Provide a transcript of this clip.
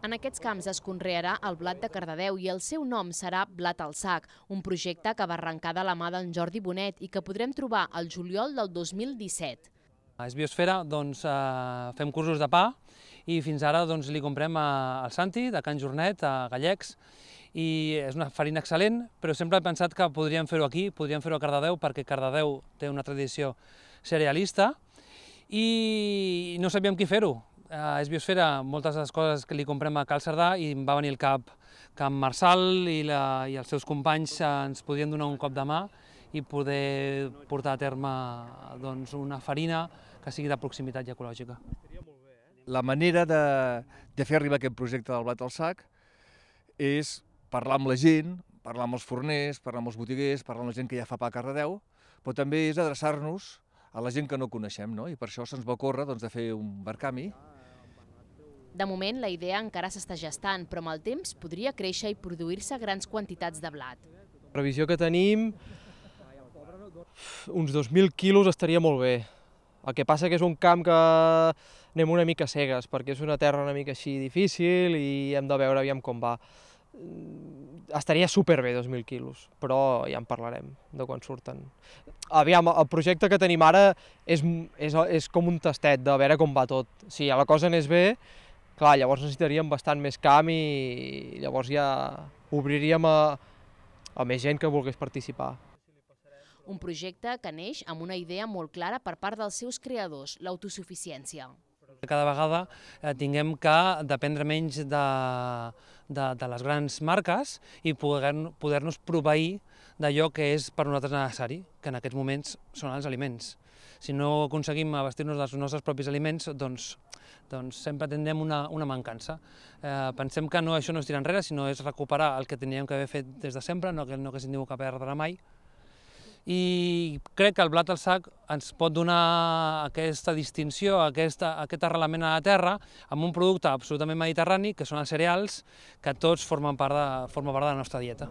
En aquests camps es conrearà el blat de Cardedeu i el seu nom serà Blat al Sac, un projecte que va arrencar de la mà d'en Jordi Bonet i que podrem trobar al juliol del 2017. A Esbiosfera doncs, eh, fem cursos de pa i fins ara doncs, li comprem al Santi, de Can Jornet, a Gallecs, i és una farina excel·lent, però sempre he pensat que podríem fer-ho aquí, podríem fer-ho a Cardedeu, perquè Cardedeu té una tradició cerealista, i no sabíem qui fer-ho. Eh, és biosfera, moltes de les coses que li comprem a Cal Cerdà i em va venir el cap que en Marçal i, la, i els seus companys ens podien donar un cop de mà i poder portar a terme doncs, una farina que sigui de proximitat i ecològica. La manera de, de fer arribar aquest projecte del blat al sac és parlar amb la gent, parlar amb els forners, parlar amb els botiguers, parlar amb la gent que ja fa pa a Cardedeu, però també és adreçar-nos a la gent que no coneixem, no? i per això se'ns va córrer doncs, de fer un barcami, de moment, la idea encara s'està gestant, però amb el temps podria créixer i produir-se grans quantitats de blat. La previsió que tenim, uns 2.000 quilos estaria molt bé. El que passa que és un camp que anem una mica cegues, perquè és una terra una mica així difícil i hem de veure aviam com va. Mm, estaria superbé 2.000 quilos, però ja en parlarem de quan surten. Aviam, el projecte que tenim ara és, és, és com un tastet de veure com va tot. Si la cosa anés bé, Clar, llavors necessitaríem bastant més camp i llavors ja obriríem a, a més gent que volgués participar. Un projecte que neix amb una idea molt clara per part dels seus creadors, l'autosuficiència cada vegada eh, tinguem que dependre menys de, de, de les grans marques i poder-nos poder proveir d'allò que és per nosaltres necessari, que en aquests moments són els aliments. Si no aconseguim abastir-nos dels nostres propis aliments, doncs doncs sempre tindrem una, una mancança. Eh, pensem que no, això no es tirar enrere, sinó és recuperar el que teníem que haver fet des de sempre, no que no haguéssim tingut que perdre mai, i crec que el blat al sac ens pot donar aquesta distinció, aquesta, aquest arrelament a la terra, amb un producte absolutament mediterrani, que són els cereals, que tots formen part de, formen part de la nostra dieta.